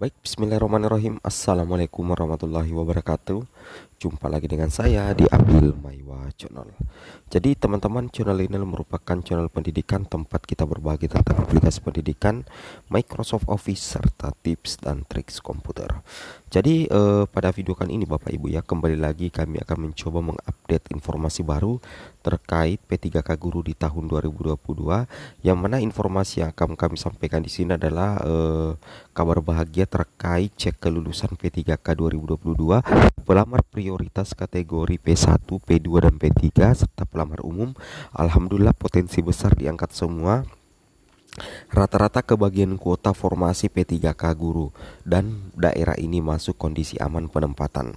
Baik, bismillahirrahmanirrahim. Assalamualaikum warahmatullahi wabarakatuh. Jumpa lagi dengan saya di Abil Maiwa Channel Jadi teman-teman channel ini merupakan channel pendidikan Tempat kita berbagi tentang aplikasi pendidikan Microsoft Office serta tips dan triks komputer Jadi eh, pada video kali ini Bapak Ibu ya Kembali lagi kami akan mencoba mengupdate informasi baru Terkait P3K Guru di tahun 2022 Yang mana informasi yang akan kami sampaikan di sini adalah eh, Kabar bahagia terkait cek kelulusan P3K 2022 Pelamar prior mayoritas kategori P1, P2, dan P3 serta pelamar umum Alhamdulillah potensi besar diangkat semua Rata-rata kebagian kuota formasi P3K guru dan daerah ini masuk kondisi aman penempatan.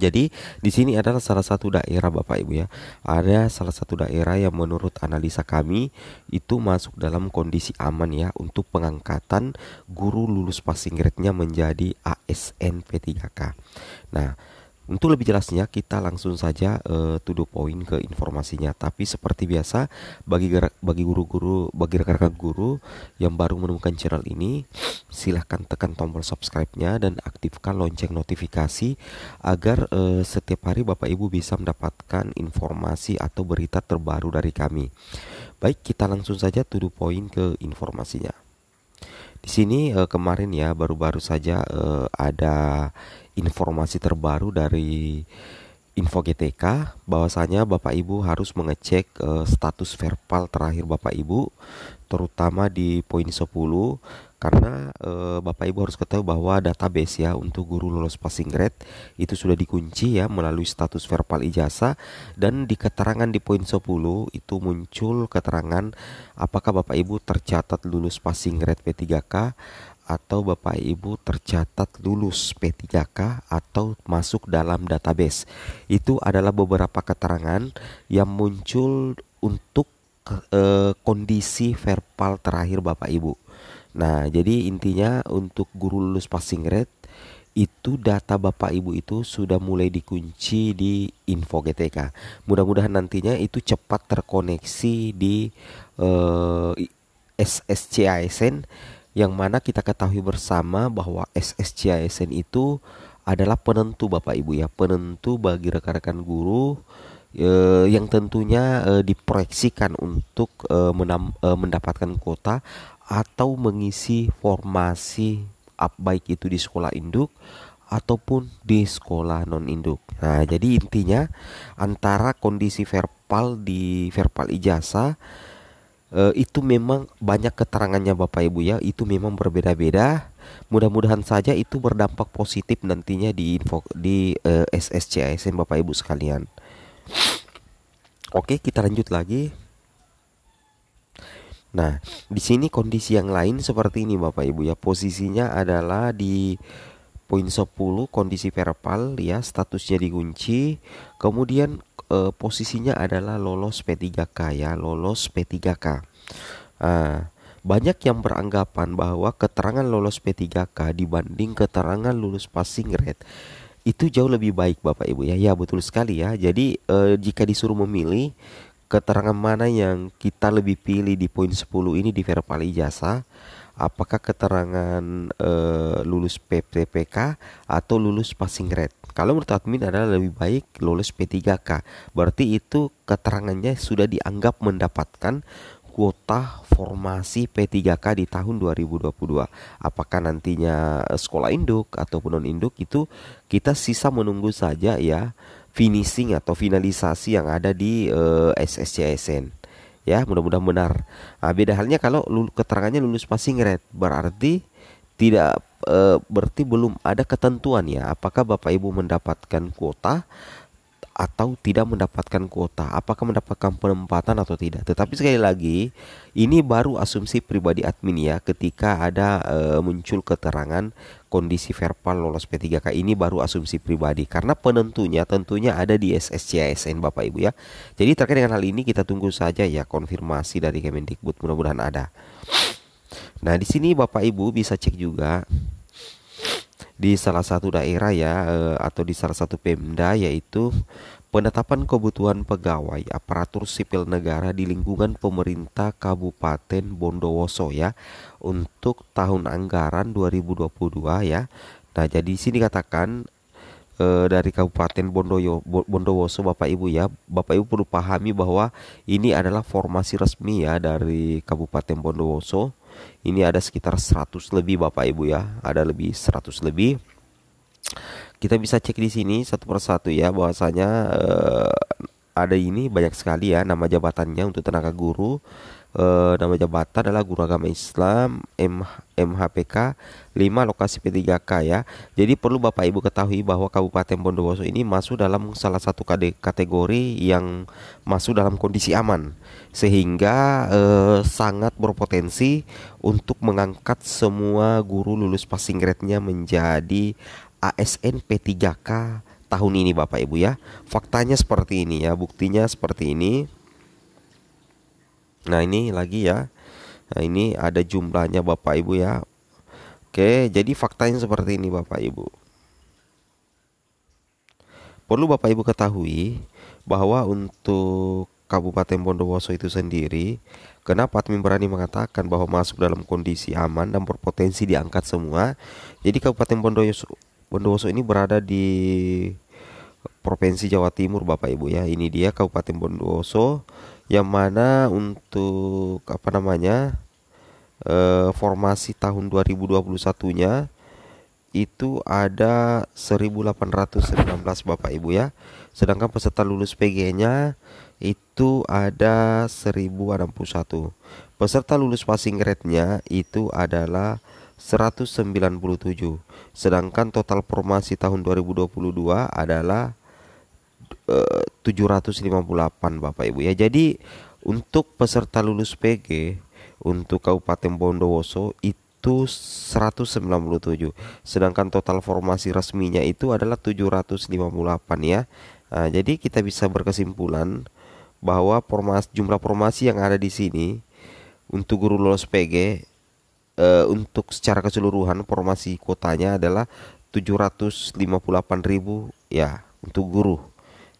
Jadi di sini adalah salah satu daerah Bapak Ibu ya. Ada salah satu daerah yang menurut analisa kami itu masuk dalam kondisi aman ya untuk pengangkatan guru lulus passing grade-nya menjadi ASN P3K. Nah, untuk lebih jelasnya, kita langsung saja uh, to the point ke informasinya. Tapi seperti biasa, bagi gerak, bagi guru-guru, bagi rekan-rekan guru yang baru menemukan channel ini, silahkan tekan tombol subscribe-nya dan aktifkan lonceng notifikasi agar uh, setiap hari Bapak Ibu bisa mendapatkan informasi atau berita terbaru dari kami. Baik, kita langsung saja to the point ke informasinya. Di sini eh, kemarin ya baru-baru saja ada informasi terbaru dari info GTK bahwasanya Bapak Ibu harus mengecek uh, status verbal terakhir Bapak Ibu terutama di poin 10 karena e, Bapak Ibu harus ketahui bahwa database ya untuk guru lulus passing grade itu sudah dikunci ya melalui status verbal ijazah dan di keterangan di poin 10 itu muncul keterangan apakah Bapak Ibu tercatat lulus passing grade P3K atau Bapak Ibu tercatat lulus P3K atau masuk dalam database. Itu adalah beberapa keterangan yang muncul untuk e, kondisi verbal terakhir Bapak Ibu. Nah, jadi intinya untuk guru lulus passing grade itu data Bapak Ibu itu sudah mulai dikunci di info GTK. Mudah-mudahan nantinya itu cepat terkoneksi di eh, SSCISN yang mana kita ketahui bersama bahwa SSCISN itu adalah penentu Bapak Ibu ya, penentu bagi rekan-rekan guru eh, yang tentunya eh, diproyeksikan untuk eh, menam, eh, mendapatkan kuota atau mengisi formasi up baik itu di sekolah induk ataupun di sekolah non induk. Nah, jadi intinya antara kondisi verbal di verbal ijazah Eh, itu memang banyak keterangannya Bapak Ibu ya, itu memang berbeda-beda. Mudah-mudahan saja itu berdampak positif nantinya di info di uh, eh, SSCISM Bapak Ibu sekalian. Oke, kita lanjut lagi. Nah, di sini kondisi yang lain seperti ini Bapak Ibu ya. Posisinya adalah di poin 10 kondisi verbal ya, statusnya dikunci. Kemudian uh, posisinya adalah lolos P3K ya, lolos P3K. Uh, ah, banyak yang beranggapan bahwa keterangan lolos P3K dibanding keterangan lulus passing grade itu jauh lebih baik Bapak Ibu ya. Ya betul sekali ya. Jadi eh, jika disuruh memilih keterangan mana yang kita lebih pilih di poin 10 ini di verbal ijazah apakah keterangan e, lulus PPPK atau lulus passing grade. Kalau menurut admin adalah lebih baik lulus P3K. Berarti itu keterangannya sudah dianggap mendapatkan kuota formasi P3K di tahun 2022. Apakah nantinya eh, sekolah induk ataupun non induk itu kita sisa menunggu saja ya finishing atau finalisasi yang ada di uh, eh, SSCSN ya mudah-mudahan benar nah, beda halnya kalau keterangannya lulus passing grade berarti tidak e, berarti belum ada ketentuan ya apakah bapak ibu mendapatkan kuota atau tidak mendapatkan kuota, apakah mendapatkan penempatan atau tidak. Tetapi sekali lagi, ini baru asumsi pribadi admin ya ketika ada e, muncul keterangan kondisi verbal lolos P3K ini baru asumsi pribadi karena penentunya tentunya ada di SSCISN Bapak Ibu ya. Jadi terkait dengan hal ini kita tunggu saja ya konfirmasi dari Kemendikbud mudah-mudahan ada. Nah, di sini Bapak Ibu bisa cek juga di salah satu daerah ya eh, atau di salah satu Pemda yaitu penetapan kebutuhan pegawai aparatur sipil negara di lingkungan pemerintah Kabupaten Bondowoso ya untuk tahun anggaran 2022 ya. Nah, jadi sini katakan e, eh, dari Kabupaten Bondoyo, Bondowoso Bapak Ibu ya. Bapak Ibu perlu pahami bahwa ini adalah formasi resmi ya dari Kabupaten Bondowoso ini ada sekitar 100 lebih Bapak Ibu ya, ada lebih 100 lebih. Kita bisa cek di sini satu persatu ya bahwasanya eh, ada ini banyak sekali ya nama jabatannya untuk tenaga guru e, nama jabatan adalah guru agama Islam M, MHPK 5 lokasi P3K ya. Jadi perlu Bapak Ibu ketahui bahwa Kabupaten Bondowoso ini masuk dalam salah satu kategori yang masuk dalam kondisi aman sehingga e, sangat berpotensi untuk mengangkat semua guru lulus passing grade-nya menjadi ASN P3K tahun ini Bapak Ibu ya. Faktanya seperti ini ya, buktinya seperti ini. Nah, ini lagi ya. Nah, ini ada jumlahnya Bapak Ibu ya. Oke, jadi faktanya seperti ini Bapak Ibu. Perlu Bapak Ibu ketahui bahwa untuk Kabupaten Bondowoso itu sendiri, kenapa admin berani mengatakan bahwa masuk dalam kondisi aman dan berpotensi diangkat semua? Jadi Kabupaten Bondowoso ini berada di Provinsi Jawa Timur Bapak Ibu ya. Ini dia Kabupaten Bondowoso yang mana untuk apa namanya? Eh, formasi tahun 2021-nya itu ada 1819 Bapak Ibu ya. Sedangkan peserta lulus PG-nya itu ada 1061. Peserta lulus passing grade-nya itu adalah 197 sedangkan total formasi tahun 2022 adalah e, eh, 758 Bapak Ibu ya jadi untuk peserta lulus PG untuk Kabupaten Bondowoso itu 197 sedangkan total formasi resminya itu adalah 758 ya nah, jadi kita bisa berkesimpulan bahwa formasi, jumlah formasi yang ada di sini untuk guru lulus PG uh, untuk secara keseluruhan formasi kuotanya adalah 758.000 ya untuk guru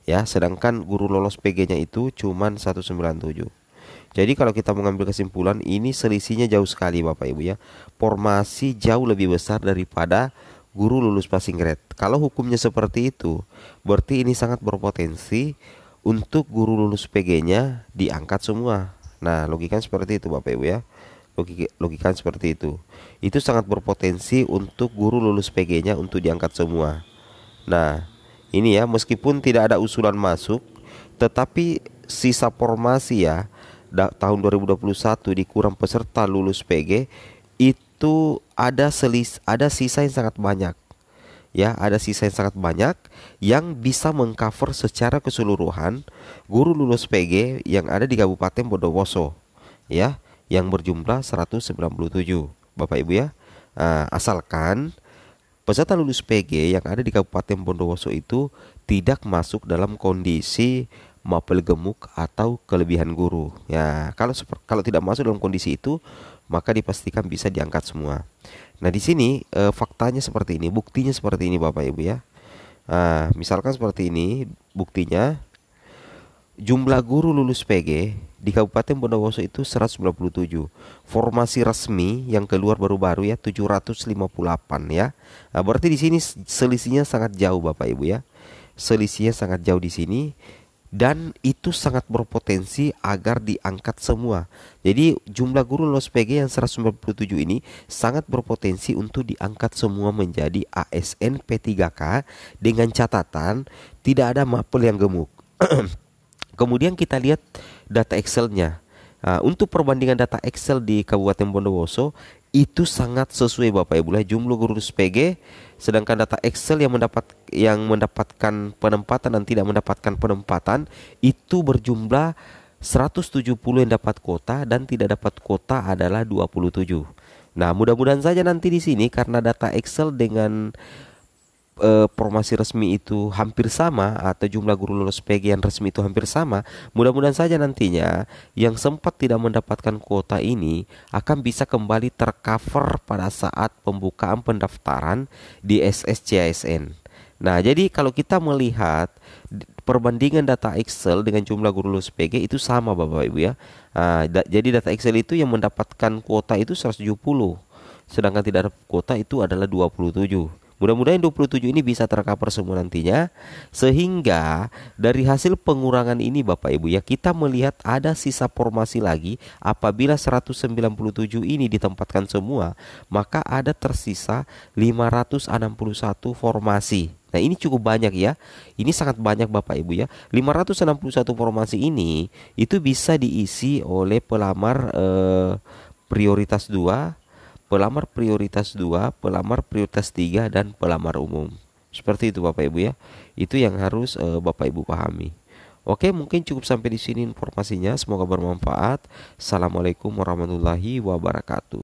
ya sedangkan guru lolos PG-nya itu cuman 197 jadi kalau kita mengambil kesimpulan ini selisihnya jauh sekali Bapak Ibu ya formasi jauh lebih besar daripada guru lulus passing grade kalau hukumnya seperti itu berarti ini sangat berpotensi untuk guru lulus PG-nya diangkat semua nah logikanya seperti itu Bapak Ibu ya logika, logika kan seperti itu itu sangat berpotensi untuk guru lulus PG-nya untuk diangkat semua nah ini ya meskipun tidak ada usulan masuk tetapi sisa formasi ya da, tahun 2021 di kurang peserta lulus PG itu ada selis ada sisa yang sangat banyak ya ada sisa yang sangat banyak yang bisa mengcover secara keseluruhan guru lulus PG yang ada di Kabupaten Bondowoso ya yang berjumlah 197. Bapak Ibu ya, eh, asalkan peserta lulus PG yang ada di Kabupaten Bondowoso itu tidak masuk dalam kondisi mapel gemuk atau kelebihan guru. Ya, kalau kalau tidak masuk dalam kondisi itu, maka dipastikan bisa diangkat semua. Nah, di sini e, faktanya seperti ini, buktinya seperti ini Bapak Ibu ya. e, misalkan seperti ini buktinya jumlah guru lulus PG di Kabupaten Bondowoso itu 197. Formasi resmi yang keluar baru-baru ya 758 ya. Nah, berarti di sini selisihnya sangat jauh Bapak Ibu ya. Selisihnya sangat jauh di sini dan itu sangat berpotensi agar diangkat semua. Jadi jumlah guru lulus PG yang 197 ini sangat berpotensi untuk diangkat semua menjadi ASN P3K dengan catatan tidak ada mapel yang gemuk. Kemudian kita lihat data Excelnya. Uh, untuk perbandingan data Excel di Kabupaten Bondowoso itu sangat sesuai Bapak Ibu lah jumlah guru SPG, sedangkan data Excel yang mendapat yang mendapatkan penempatan dan tidak mendapatkan penempatan itu berjumlah 170 yang dapat kuota dan tidak dapat kuota adalah 27. Nah, mudah-mudahan saja nanti di sini karena data Excel dengan Eh, formasi resmi itu hampir sama atau jumlah guru lulus PG yang resmi itu hampir sama, mudah-mudahan saja nantinya yang sempat tidak mendapatkan kuota ini akan bisa kembali tercover pada saat pembukaan pendaftaran di SSCISN. Nah, jadi kalau kita melihat perbandingan data Excel dengan jumlah guru lulus PG itu sama Bapak Ibu ya. Nah, da jadi data Excel itu yang mendapatkan kuota itu 170 sedangkan tidak ada kuota itu adalah 27. Mudah-mudahan 27 ini bisa tercover semua nantinya sehingga dari hasil pengurangan ini Bapak Ibu ya kita melihat ada sisa formasi lagi apabila 197 ini ditempatkan semua maka ada tersisa 561 formasi. Nah, ini cukup banyak ya. Ini sangat banyak Bapak Ibu ya. 561 formasi ini itu bisa diisi oleh pelamar eh, prioritas 2 pelamar prioritas 2, pelamar prioritas 3 dan pelamar umum. Seperti itu Bapak Ibu ya. Itu yang harus e, Bapak Ibu pahami. Oke, mungkin cukup sampai di sini informasinya. Semoga bermanfaat. Assalamualaikum warahmatullahi wabarakatuh.